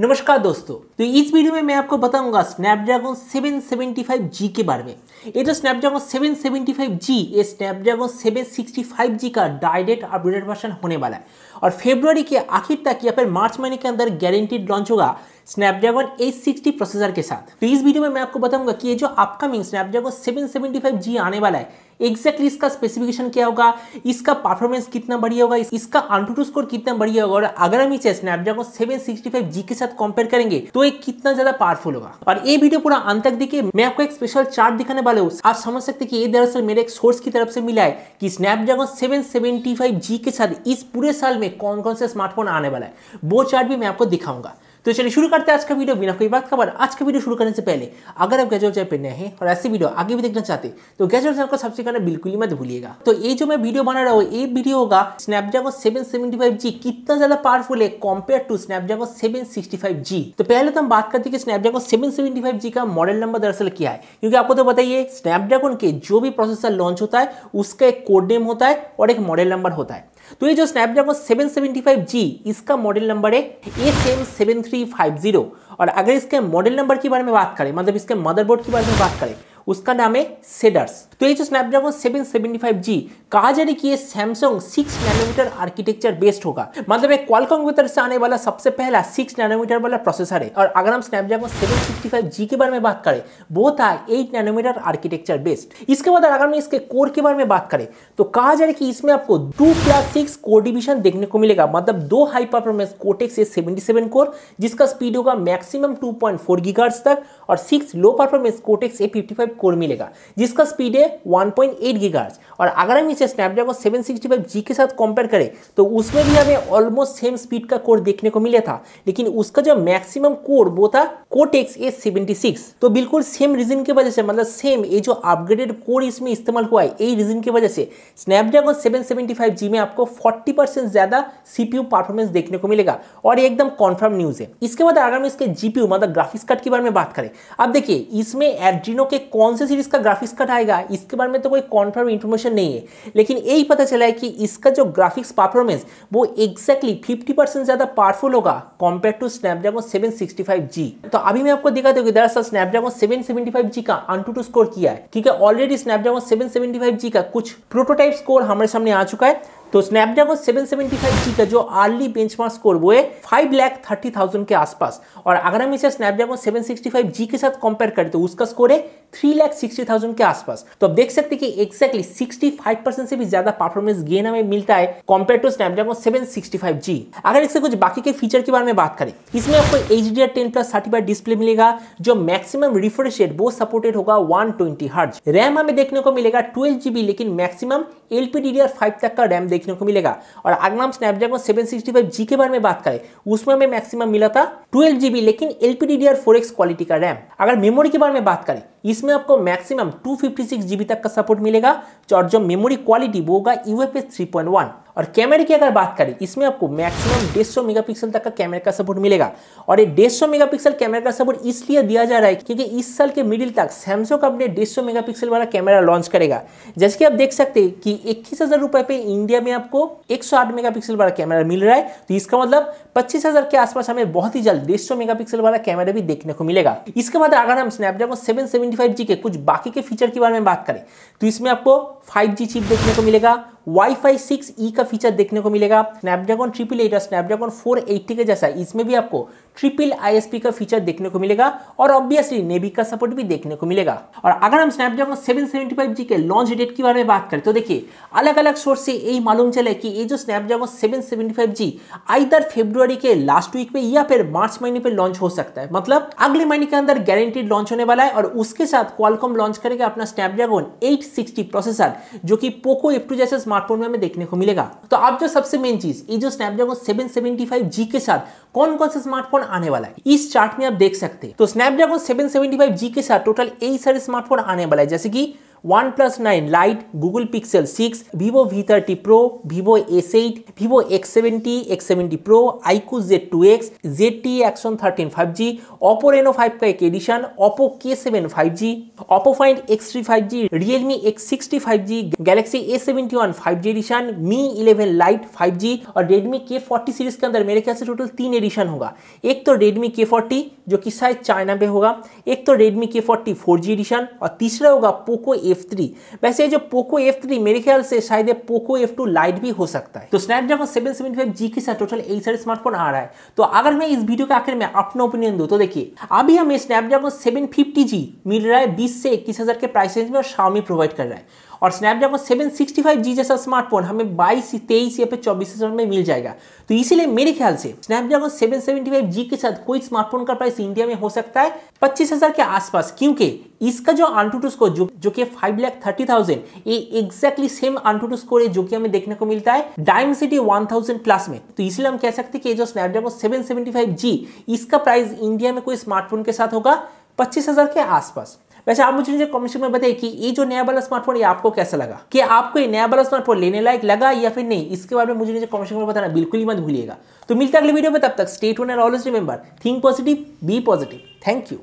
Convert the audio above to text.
नमस्कार दोस्तों तो इस वीडियो में मैं आपको बताऊंगा स्नैपड्रैगन 775G के बारे में ये जो स्नैपड्रैगन 775G ये स्नैपड्रैगन 765G का डायरेक्ट अपडेटेड वर्जन होने वाला है और फेब्रुवरी के आखिर तक या फिर मार्च महीने के अंदर गारंटीड लॉन्च होगा स्नैपड्रैगन सिक्सटी प्रोसेसर के साथ तो इस वीडियो में मैं आपको बताऊंगा कि ये जो अपकमिंग स्नैपड्रैगन जी आने वाला है एक्जैक्टली exactly इसका स्पेसिफिकेशन क्या होगा इसका परफॉर्मेंस कितना बढ़िया होगा इसका अंटूटू स्कोर कितना बढ़िया होगा और अगर हम इसे स्नैपड्रैगन जी के साथ कंपेयर करेंगे तो ये कितना ज्यादा पावरफुल होगा और ये वीडियो पूरा अंत तक देखिए मैं आपको एक स्पेशल चार्ट दिखाने वाला हूँ आप समझ सकते कि ये दरअसल मेरे एक सोर्स की तरफ से मिला है कि स्नैपड्रैगन जी के साथ इस पूरे साल में कौन कौन से स्मार्टफोन आने वाला है वो चार्ट भी मैं आपको दिखाऊंगा तो चलिए शुरू करते हैं आज का वीडियो बिना कोई बात खबर आज का वीडियो शुरू करने से पहले अगर आप गैजल चैनल पर नए हैं और ऐसी वीडियो आगे भी देखना चाहते तो गैजल चैनल को सबसे करना बिल्कुल ही मत भूलिएगा तो ये जो मैं वीडियो बना रहा हूँ ये वीडियो होगा स्नैपड्रैगन सेवन सेवेंटी कितना ज्यादा पावरफुल है कम्पेयर टू स्नैपड्रैगन सेवन तो पहले तो हम बात करते हैं कि स्नैपड्रैगन सेवन का मॉडल नंबर दरअसल क्या है क्योंकि आपको तो बताइए स्नैपड्रैगन के जो भी प्रोसेसर लॉन्च होता है उसका एक कोड नेम होता है और एक मॉडल नंबर होता है तो ये जो स्नैपड्रैगन 775G इसका मॉडल नंबर है SM seven three five zero और अगर इसके मॉडल नंबर के बारे में बात करें मतलब इसके मदरबोर्ड के बारे में बात करें उसका नाम है सेडर्स तो ये जो Snapdragon seven seventy five G कहा जा रही है कि ये Samsung six nanometer architecture based होगा मतलब एक क्वालकॉम की तरफ से आने वाला सबसे पहला सिक्स नैनोमीटर वाला प्रोसेसर है और अगर हम Snapdragon seven sixty five G के बारे में बात करें वो था एट नैनोमीटर आर्किटेक्चर बेस्ड इसके बाद अगर हम इसके कोर के बारे में बात करें तो कहा जा रहा है कि इसमें आपको two plus six core division देखने को मिलेगा मतलब दो high performance Cortex A seventy seven core जिसका स्पीड होगा मैक्सिमम टू पॉइंट फोर तक और six low performance Cortex A fifty five core मिलेगा जिसका स्पीड है 1.8 पॉइंट और अगर हम इसे स्नैपड्रैगन 765 जी के साथ कंपेयर करें तो उसमें भी हमें ऑलमोस्ट सेम स्पीड का कोर देखने को मिला था लेकिन उसका जो मैक्सिमम कोर वो था कोटेक्स ए सेवेंटी तो बिल्कुल सेम रीजन की वजह से मतलब सेम ये जो अपग्रेडेड कोर इसमें इस्तेमाल हुआ है यही रीजन की वजह से स्नैपड्रैगन सेवन जी में आपको फोर्टी ज़्यादा सीपीयू परफॉर्मेंस देखने को मिलेगा और एकदम कॉन्फर्म न्यूज़ है इसके बाद अगर हम इसके जीपीयू मतलब ग्राफिक्स कार्ड के बारे में बात करें अब देखिए इसमें एड्रीनो के कौन कौन से सीरीज़ का ग्राफिक्स कार्ड आएगा इसके बारे में तो कोई कॉन्फर्म इन्फॉर्मेशन नहीं है लेकिन यही पता चला है कि इसका जो ग्राफिक्स परफॉर्मेंस वो एक्जैक्टली फिफ्टी परसेंट ज़्यादा पावरफुल होगा compare to Snapdragon seven sixty five G तो अभी मैं आपको दिखा दूँ कि दरअसल Snapdragon seven seventy five G का अंटू टू स्कोर किया है क्योंकि already Snapdragon seven seventy five G का कुछ प्रोटोटाइप स्कोर हमारे सामने आ चुका है तो स्नैपड्रैगन 775G का जो आर्ली बेंचमार्क स्कोर वो है फाइव लैख थर्टी थाउजेंड के आसपास और अगर हम इसे स्नैपड्रैगन 765G के साथ कंपेयर करें तो उसका स्कोर है थ्री लैख सिक्सटी थाउजेंड के आसपास तो आप देख सकते हैं कि एक्जैक्टली सिक्सटी फाइव परसेंट से भी ज्यादा परफॉर्मेंस गेन हमें मिलता है compare to Snapdragon seven sixty five G अगर इससे कुछ बाकी के फीचर के बारे में बात करें इसमें आपको H D R ten plus thirty five display मिलेगा जो मैक्सिमम रिफ्रेश रेट वो सपोर्टेड होगा वन ट्वेंटी हर्ज रैम हमें देखने को मिलेगा ट्वेल्व जीबी लेकिन मैक्सिमम एलपीडी फाइव तक का रैम देखने को मिलेगा और अगर हम Snapdragon seven sixty five G के बारे में बात करें उसमें हमें मैक्सिमम मिला था ट्वेल्व जीबी लेकिन LPD D R four X quality का रैम अगर मेमोरी के बारे में बात करें इसमें आपको maximum two fifty six GB तक का सपोर्ट मिलेगा और जो मेमोरी क्वालिटी वो होगा यूएफएस थ्री पॉइंट वन और कैमरे की अगर बात करें इसमें आपको मैक्सिमम डेढ़ सौ पिक्सल तक का कैमरे का सपोर्ट मिलेगा और ये डेढ़ सौ मेगा कैमरे का सपोर्ट इसलिए दिया जा रहा है क्योंकि इस साल के मिडिल तक सैमसंग अपने डेढ़ सौ मेगापिक्सल वाला कैमरा लॉन्च करेगा जैसे कि आप देख सकते हैं कि इक्कीस हजार रुपए पे इंडिया में आपको एक सौ आठ मेगापिक्सल वाला कैमरा मिल रहा है तो इसका मतलब पच्चीस हजार के आसपास हमें बहुत ही जल्द डेढ़ सौ मेगापिक्सल वाला कैमरा भी देखने को मिलेगा इसके बाद अगर हम Snapdragon seven seventy five G के कुछ बाकी के फीचर के बारे में बात करें तो इसमें आपको फाइव जी चिप देखने को मिलेगा वाईफाई सिक्स ई का फीचर देखने को मिलेगा स्नैपड्रैगन ट्रिपल एट और स्नैपड्रैगन फोर एट्टी के जैसा इसमें भी आपको ट्रिपल आईएसपी का फीचर देखने को मिलेगा और ऑब्वियसली नेवी का सपोर्ट भी देखने को मिलेगा और अगर हम Snapdragon seven seventy five G के लॉन्च डेट के बारे में बात करें तो देखिए अलग अलग सोर्स से यही मालूम चले कि ये जो Snapdragon seven seventy five G either February के लास्ट वीक में या फिर मार्च महीने पर लॉन्च हो सकता है मतलब अगले महीने के अंदर गारंटीड लॉन्च होने वाला है और उसके साथ क्वालकॉम लॉन्च करेगा अपना स्नैपड्रैगन एट प्रोसेसर जो कि पोको एफ टू जैसे स्मार्ट स्मार्टफोन में हमें देखने को मिलेगा तो आप जो सबसे मेन चीज ये जो स्नैपड्रैगन जी के साथ कौन कौन सा स्मार्टफोन आने वाला है इस चार्ट में आप देख सकते हैं तो स्नैपड्रैगन जी के साथ टोटल यही सारे स्मार्टफोन आने वाला है जैसे की OnePlus nine lite Google Pixel six Vivo V thirty pro Vivo S eight Vivo X seventy X seventy pro iQOO Z two X Z T Axon thirteen five G Oppo Reno five का एक edition Oppo K seven five G Oppo Find X three five G Realme X sixty five G Galaxy A seventy one five G edition Mi eleven lite five G और Redmi के forty series के अंदर मेरे ख्याल से total तीन addition होगा एक तो रेडमी के फोर्टी जो कि शायद चाइना पे होगा एक तो रेडमी के फोर्टी फोर जी एडिशन और तीसरा होगा पोको एफ थ्री वैसे जो पोको एफ थ्री मेरे ख्याल से शायद पोको एफ टू लाइट भी हो सकता है तो स्नैपड्रैगन जी के साथ टोटल एक सारे स्मार्टफोन आ रहा है तो अगर मैं इस वीडियो के आखिर में अपना ओपिनियन दूँ तो देखिए अभी हमें स्नैपड्रैगन जी मिल रहा है बीस से इक्कीस हजार के प्राइस रेंज में और शामी प्रोवाइड कर रहा है और Snapdragon seven sixty five G जैसा स्मार्टफोन हमें बाईस तेईस या फिर चौबीस हजार में मिल जाएगा तो इसीलिए मेरे ख्याल से Snapdragon seven seventy five G के साथ कोई स्मार्टफोन का प्राइस इंडिया में हो सकता है पच्चीस हजार के आसपास क्योंकि इसका जो आंटूटू स्कोर जो जो कि फाइव लैख थर्टी थाउजेंड ये एक्जैक्टली सेम आंटूटू स्कोर है जो कि हमें देखने को मिलता है सिटी वन थाउजेंड प्लस में तो इसलिए हम कह सकते हैं कि जो Snapdragon seven seventy five G इसका प्राइस इंडिया में कोई स्मार्टफोन के साथ होगा पच्चीस हजार के आसपास वैसे आप मुझे कमेंट में बताइए कि ये जो नया वाला स्मार्टफोन ये आपको कैसा लगा कि आपको ये नया वाला स्मार्टफोन लेने लायक लगा या फिर नहीं इसके बारे में मुझे नीचे कमेंट में बताना बिल्कुल ही मत भूलिएगा तो मिलता अगले वीडियो में तब तक स्टेट वन and always remember think positive be positive thank you